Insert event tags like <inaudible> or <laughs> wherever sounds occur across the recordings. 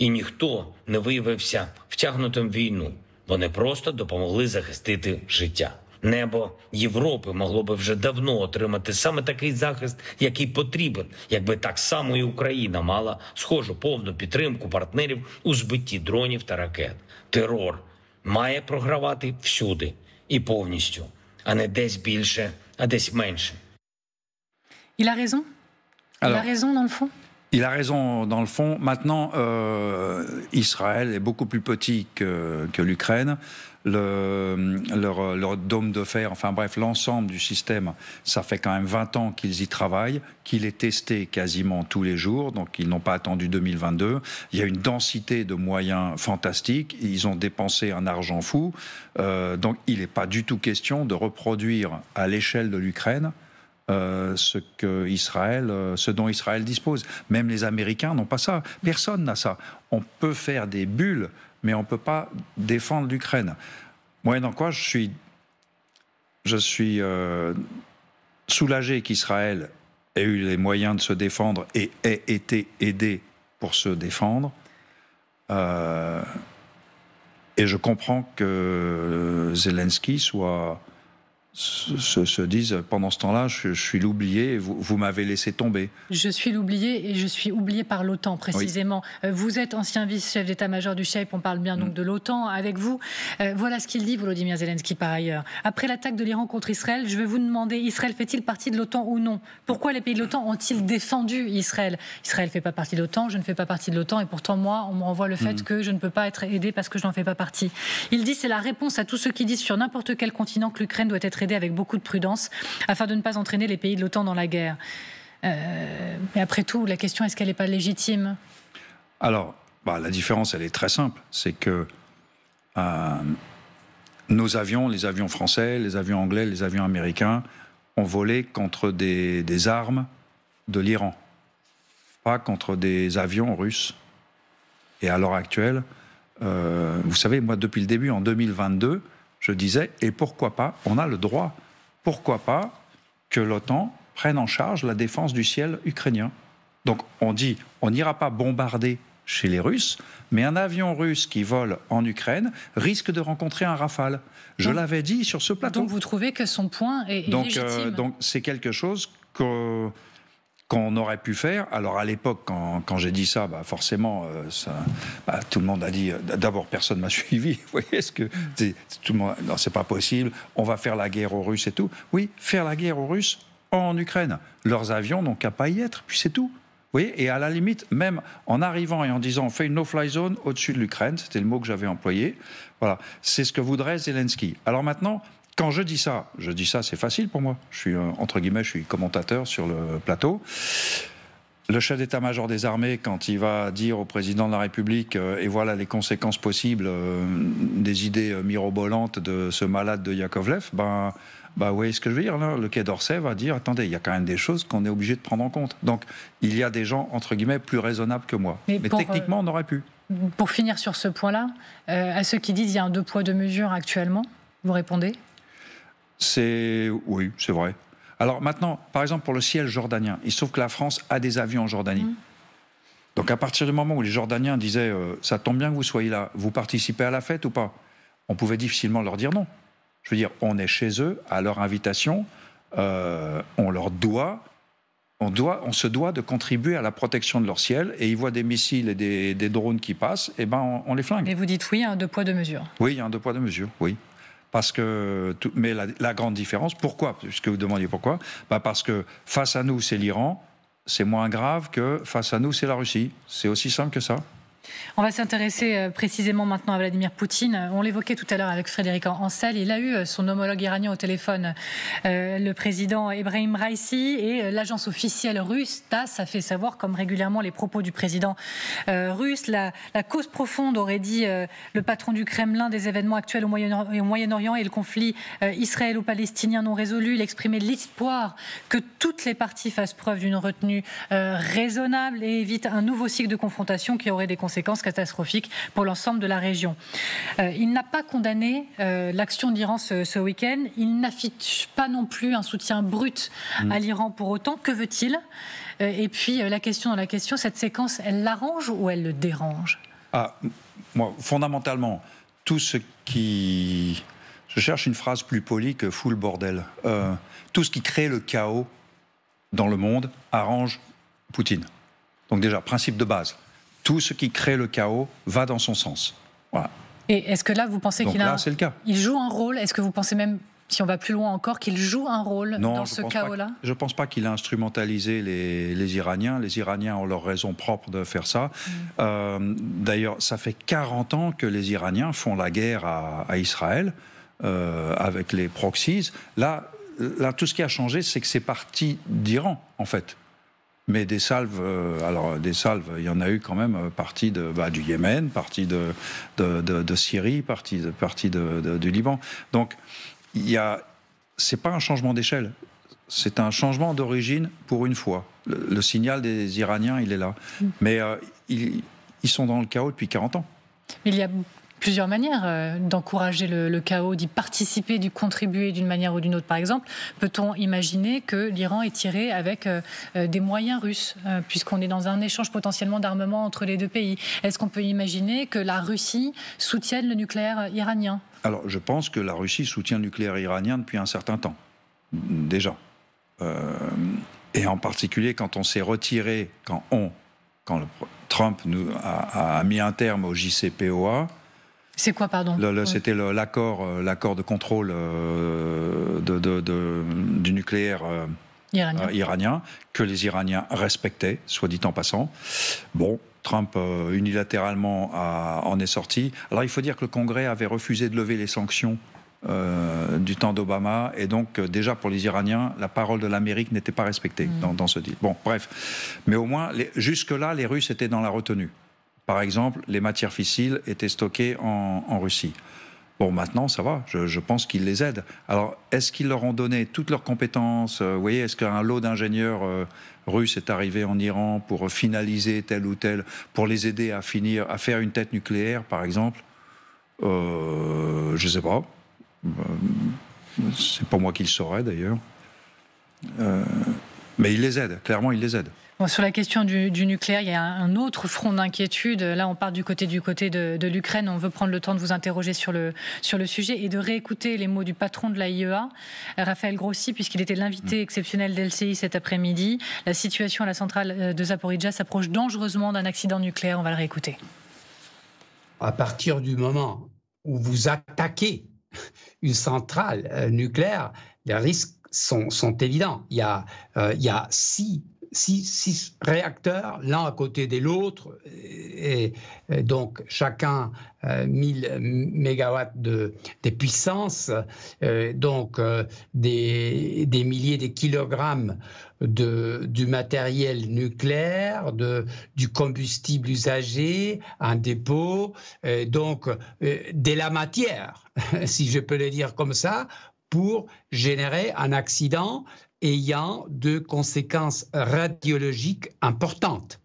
і ніхто не виявився втягнутим в війну. Вони просто допомогли захистити життя. Небо Європи могло би вже давно отримати саме такий захист, який потрібен, якби так само і Україна мала схожу повну підтримку партнерів у збитті дронів та ракет. Терор має програвати всюди і повністю, а не десь більше, а десь менше. Il a raison. Il raison dans le fond. Il a raison dans le fond. Maintenant, euh, Israël est beaucoup plus petit que, l'Ukraine. Le, leur, leur, dôme de fer, enfin bref, l'ensemble du système, ça fait quand même 20 ans qu'ils y travaillent, qu'il est testé quasiment tous les jours, donc ils n'ont pas attendu 2022. Il y a une densité de moyens fantastique, ils ont dépensé un argent fou, euh, donc il n'est pas du tout question de reproduire à l'échelle de l'Ukraine euh, ce, que Israël, euh, ce dont Israël dispose. Même les Américains n'ont pas ça. Personne n'a ça. On peut faire des bulles, mais on ne peut pas défendre l'Ukraine. Moi, dans quoi je suis, je suis euh, soulagé qu'Israël ait eu les moyens de se défendre et ait été aidé pour se défendre. et je comprends que Zelensky soit se, se, disent pendant ce temps-là, je, suis l'oublié, vous, vous m'avez laissé tomber. Je suis l'oublié et je suis oublié par l'OTAN précisément. Euh, vous êtes ancien vice-chef d'état-major du chef, on parle bien donc mm. de l'OTAN avec vous. Euh, voilà ce qu'il dit Volodymyr Zelensky par ailleurs. Après l'attaque de l'Iran contre Israël, je vais vous demander Israël fait-il partie de l'OTAN ou non Pourquoi les pays de l'OTAN ont-ils défendu Israël Israël ne fait pas partie de l'OTAN, je ne fais pas partie de l'OTAN et pourtant moi, on me renvoie le fait mm. que je ne peux pas être aidé parce que je n'en fais pas partie. Il dit c'est la réponse à tous ceux qui disent sur n'importe quel continent que l'Ukraine doit être aider avec beaucoup de prudence afin de ne pas entraîner les pays de l'OTAN dans la guerre. Euh, mais après tout, la question est-ce qu'elle n'est pas légitime Alors, bah, la différence, elle est très simple. C'est que euh, nos avions, les avions français, les avions anglais, les avions américains, ont volé contre des, armes de l'Iran, pas contre des avions russes. Et à l'heure actuelle, euh, vous savez, moi, depuis le début, en 2022, je disais, et pourquoi pas, on a le droit, pourquoi pas que l'OTAN prenne en charge la défense du ciel ukrainien. Donc on dit, on n'ira pas bombarder chez les Russes, mais un avion russe qui vole en Ukraine risque de rencontrer un rafale. Je l'avais dit sur ce plateau. Donc vous trouvez que son point est donc, euh, légitime. donc c'est quelque chose que qu'on aurait pu faire. Alors à l'époque, quand, j'ai dit ça, bah forcément, euh, bah, tout le monde a dit. Euh, d'abord, personne m'a <laughs> suivi. Vous voyez ce que tout le monde. Non, c'est pas possible. On va faire la guerre aux Russes et tout. Oui, faire la guerre aux Russes en Ukraine. Leurs avions n'ont qu'à pas y être. Puis c'est tout. Vous voyez, et à la limite, même en arrivant et en disant on fait une no-fly zone au-dessus de l'Ukraine, c'était le mot que j'avais employé, voilà, c'est ce que voudrait Zelensky. Alors maintenant, quand je dis ça, je dis ça, c'est facile pour moi. Je suis, euh, entre guillemets, je suis commentateur sur le plateau. Le chef d'état-major des armées, quand il va dire au président de la République, euh, et voilà les conséquences possibles euh, des idées mirobolantes de ce malade de Yakovlev, ben, ben vous voyez ce que je veux dire Le Quai d'Orsay va dire, attendez, il y a quand même des choses qu'on est obligé de prendre en compte. Donc, il y a des gens, entre guillemets, plus raisonnables que moi. Mais, techniquement, on aurait pu. Pour finir sur ce point-là, à ceux qui disent il y a un deux poids, deux mesures actuellement, vous répondez c'est oui, c'est vrai. Alors maintenant, par exemple pour le ciel jordanien, il se trouve que la France a des avions en Jordanie. Mm. Donc à partir du moment où les Jordaniens disaient euh, ça tombe bien que vous soyez là, vous participez à la fête ou pas On pouvait difficilement leur dire non. Je veux dire, on est chez eux, à leur invitation, euh, on leur doit, on doit, on se doit de contribuer à la protection de leur ciel. Et ils voient des missiles et des, drones qui passent, et eh ben on, les flingue. Et vous dites oui, a un deux poids deux mesures. Oui, il y a un deux poids deux mesures, oui parce que, mais la, grande différence, pourquoi Puisque vous demandiez pourquoi, bah, parce que face à nous, c'est l'Iran, c'est moins grave que face à nous, c'est la Russie. C'est aussi simple que ça. On va s'intéresser euh, précisément maintenant à Vladimir Poutine. On l'évoquait tout à l'heure avec Frédéric Ansel. Il a eu euh, son homologue iranien au téléphone, euh, le président Ebrahim Raisi, et l'agence officielle russe TASS a fait savoir, comme régulièrement les propos du président russe, la, cause profonde, aurait dit le patron du Kremlin, des événements actuels au Moyen-Orient et le conflit israélo-palestinien non résolu. Il exprimait l'espoir que toutes les parties fassent preuve d'une retenue raisonnable et évite un nouveau cycle de confrontation qui aurait des conséquences Catastrophique pour l'ensemble de la région. Euh, il n'a pas condamné euh, l'action d'Iran ce, week-end. Il n'affiche pas non plus un soutien brut à mm. l'Iran pour autant. Que veut-il euh, Et puis la question dans la question, cette séquence, elle l'arrange ou elle le dérange ah, moi, fondamentalement, tout ce qui... Je cherche une phrase plus polie que "full le bordel. tout ce qui crée le chaos dans le monde arrange Poutine. Donc déjà, principe de base tout ce qui crée le chaos va dans son sens. Et est-ce que là, vous pensez qu'il a. le Il joue un rôle Est-ce que vous pensez même, si on va plus loin encore, qu'il joue un rôle dans ce chaos-là Je ne pense pas qu'il a instrumentalisé les, Iraniens. Les Iraniens ont leur raison propre de faire ça. Mm. Euh, d'ailleurs, ça fait 40 ans que les Iraniens font la guerre à, Israël. Euh, avec les proxies. Là, là, tout ce qui a changé, c'est que c'est parti d'Iran, en fait mais des salves, euh, alors des salves, il y en a eu quand même euh, partie de, bah, du Yémen, partie de, de, Syrie, partie, de, partie du Liban. Donc, il y a, c'est pas un changement d'échelle, c'est un changement d'origine pour une fois. Le, signal des Iraniens, il est là. Mm. Mais euh, ils, ils, sont dans le chaos depuis 40 ans. il y a plusieurs manières euh, d'encourager le, chaos, d'y participer, d'y contribuer d'une manière ou d'une autre. Par exemple, peut-on imaginer que l'Iran est tiré avec euh, euh, des moyens russes, puisqu'on est dans un échange potentiellement d'armement entre les deux pays Est-ce qu'on peut imaginer que la Russie soutienne le nucléaire iranien Alors, je pense que la Russie soutient le nucléaire iranien depuis un certain temps, déjà. et en particulier quand on s'est retiré, quand on, quand Trump nous a mis un terme au JCPOA, c'est quoi, pardon C'était l'accord, euh, l'accord de contrôle euh, du nucléaire. Euh, iranien. que les Iraniens respectaient, soit dit en passant. Bon, Trump unilatéralement en est sorti. Alors il faut dire que le Congrès avait refusé de lever les sanctions du temps d'Obama, et donc déjà pour les Iraniens, la parole de l'Amérique n'était pas respectée mm. dans, dans, ce deal. Bon, bref. Mais au moins, jusque-là, les Russes étaient dans la retenue par exemple, les matières fissiles étaient stockées en, Russie. Bon, maintenant, ça va, je, pense qu'ils les aident. Alors, est-ce qu'ils leur ont donné toutes leurs compétences euh, Vous voyez, est-ce qu'un lot d'ingénieurs euh, russes est arrivé en Iran pour euh, finaliser tel ou tel, pour les aider à finir, à faire une tête nucléaire, par exemple Je ne sais pas. C'est pour moi qui le d'ailleurs. mais ils les aident, clairement, ils les aident sur la question du, nucléaire, il y a un autre front d'inquiétude. Là, on part du côté du côté de, l'Ukraine. On veut prendre le temps de vous interroger sur le, sur le sujet et de réécouter les mots du patron de l'AIEA, Raphaël Grossi, puisqu'il était l'invité mm. exceptionnel d'LCI cet après-midi. La situation à la centrale euh, de Zaporizhia s'approche dangereusement d'un accident nucléaire. On va le réécouter. À partir du moment où vous attaquez <laughs> une centrale euh, nucléaire, les risques sont, évidents. Il y a, euh, il y a six six, réacteurs, l'un à côté de l'autre, et, donc chacun 1000 euh, mégawatts de, puissance, euh, donc euh, des, milliers de kilogrammes de, du matériel nucléaire, de, du combustible usagé, un dépôt, donc de la matière, <laughs> si je peux le dire comme ça, pour générer un accident ayant de conséquences radiologiques importantes.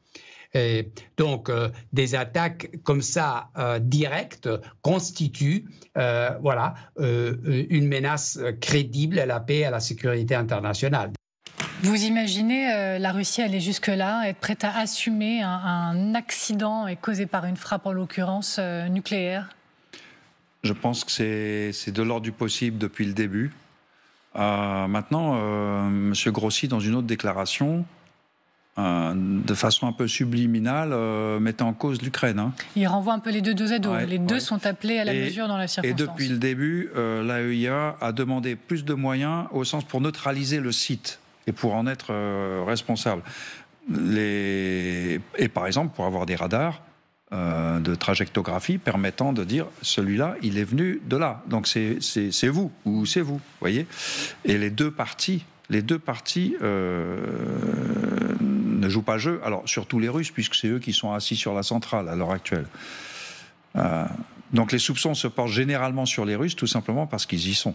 donc, euh, des attaques comme ça euh, directes constituent, euh, voilà, une menace crédible à la paix et à la sécurité internationale. Vous imaginez la Russie aller jusque-là, être prête à assumer un, accident et causé par une frappe, en l'occurrence nucléaire Je pense que c'est de l'ordre du possible depuis le début. Euh, maintenant, euh, Monsieur M. Grossi, dans une autre déclaration, euh, de façon un peu subliminale, mettait en cause l'Ukraine. Hein. Il renvoie un peu les deux deux à les deux sont appelés à la mesure dans la circonstance. Et depuis le début, l'AEIA a demandé plus de moyens au sens pour neutraliser le site et pour en être responsable. Les... Et par exemple, pour avoir des radars, euh, de trajectographie permettant de dire celui-là, il est venu de là. Donc c'est vous ou c'est vous, voyez. Et les deux parties, les deux parties euh, ne jouent pas jeu. Alors surtout les Russes, puisque c'est eux qui sont assis sur la centrale à l'heure actuelle. Euh, donc les soupçons se portent généralement sur les Russes, tout simplement parce qu'ils y sont.